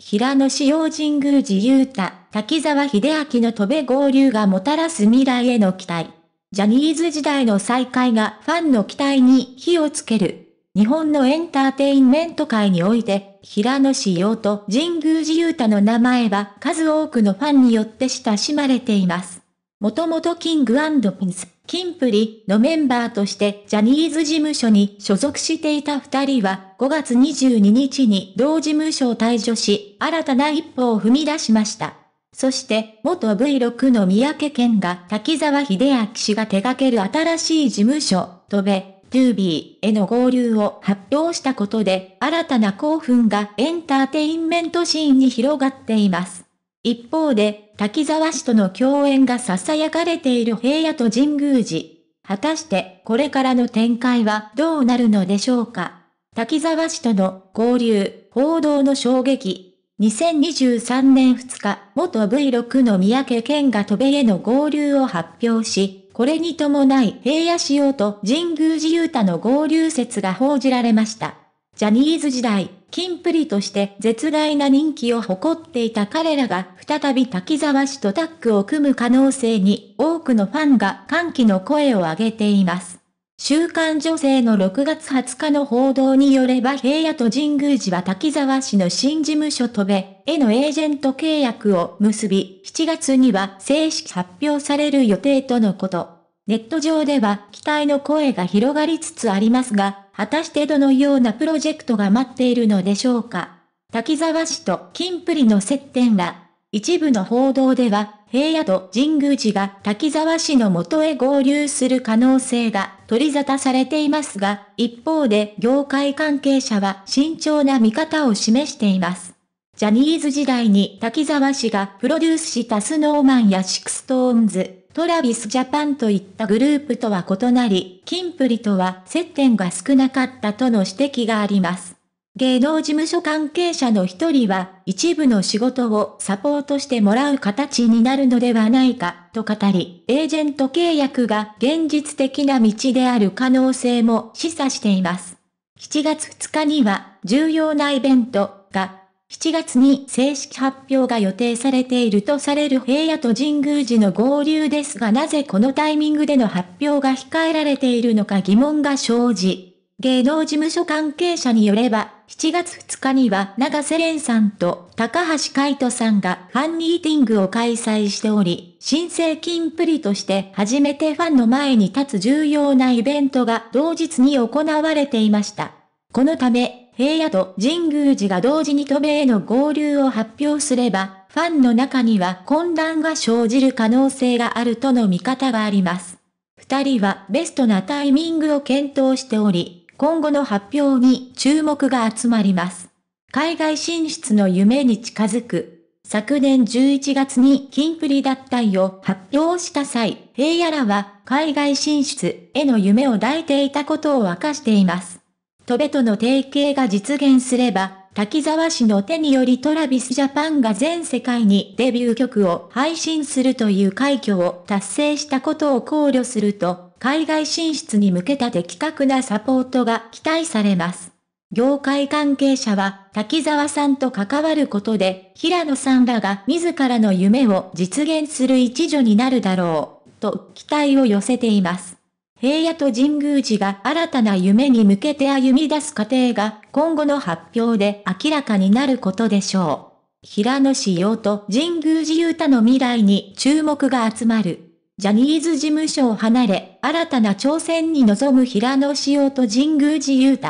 平野紫陽神宮寺雄太、滝沢秀明の戸部合流がもたらす未来への期待。ジャニーズ時代の再会がファンの期待に火をつける。日本のエンターテインメント界において、平野紫陽と神宮寺雄太の名前は数多くのファンによって親しまれています。もともとキングピンス、キンプリのメンバーとしてジャニーズ事務所に所属していた二人は5月22日に同事務所を退所し、新たな一歩を踏み出しました。そして、元 V6 の三宅健が滝沢秀明氏が手掛ける新しい事務所、飛べ、ビーへの合流を発表したことで、新たな興奮がエンターテインメントシーンに広がっています。一方で、滝沢氏との共演が囁かれている平野と神宮寺。果たして、これからの展開はどうなるのでしょうか滝沢氏との合流、報道の衝撃、2023年2日、元 V6 の三宅健が渡米への合流を発表し、これに伴い平野仕様と神宮寺勇太の合流説が報じられました。ジャニーズ時代、金プリとして絶大な人気を誇っていた彼らが再び滝沢氏とタッグを組む可能性に多くのファンが歓喜の声を上げています。週刊女性の6月20日の報道によれば平野と神宮寺は滝沢氏の新事務所とべへのエージェント契約を結び、7月には正式発表される予定とのこと。ネット上では期待の声が広がりつつありますが、果たしてどのようなプロジェクトが待っているのでしょうか。滝沢氏と金プリの接点は、一部の報道では、平野と神宮寺が滝沢市の元へ合流する可能性が取り沙汰されていますが、一方で業界関係者は慎重な見方を示しています。ジャニーズ時代に滝沢氏がプロデュースしたスノーマンやシクストーンズ、トラビスジャパンといったグループとは異なり、キンプリとは接点が少なかったとの指摘があります。芸能事務所関係者の一人は、一部の仕事をサポートしてもらう形になるのではないか、と語り、エージェント契約が現実的な道である可能性も示唆しています。7月2日には、重要なイベントが、7月に正式発表が予定されているとされる平野と神宮寺の合流ですがなぜこのタイミングでの発表が控えられているのか疑問が生じ、芸能事務所関係者によれば、7月2日には長瀬廉さんと高橋海人さんがファンミーティングを開催しており、新生金プリとして初めてファンの前に立つ重要なイベントが同日に行われていました。このため、平野と神宮寺が同時に止米への合流を発表すれば、ファンの中には混乱が生じる可能性があるとの見方があります。二人はベストなタイミングを検討しており、今後の発表に注目が集まります。海外進出の夢に近づく。昨年11月に金プリ脱退を発表した際、平野らは海外進出への夢を抱いていたことを明かしています。戸部との提携が実現すれば、滝沢氏の手によりトラビスジャパンが全世界にデビュー曲を配信するという快挙を達成したことを考慮すると、海外進出に向けた的確なサポートが期待されます。業界関係者は滝沢さんと関わることで、平野さんらが自らの夢を実現する一助になるだろう、と期待を寄せています。平野と神宮寺が新たな夢に向けて歩み出す過程が今後の発表で明らかになることでしょう。平野志陽と神宮寺雄太の未来に注目が集まる。ジャニーズ事務所を離れ、新たな挑戦に臨む平野紫と神宮寺雄太。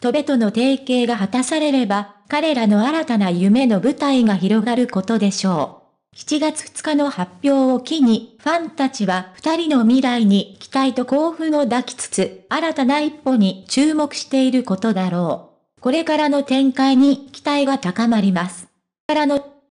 トベとの提携が果たされれば、彼らの新たな夢の舞台が広がることでしょう。7月2日の発表を機に、ファンたちは2人の未来に期待と興奮を抱きつつ、新たな一歩に注目していることだろう。これからの展開に期待が高まります。からの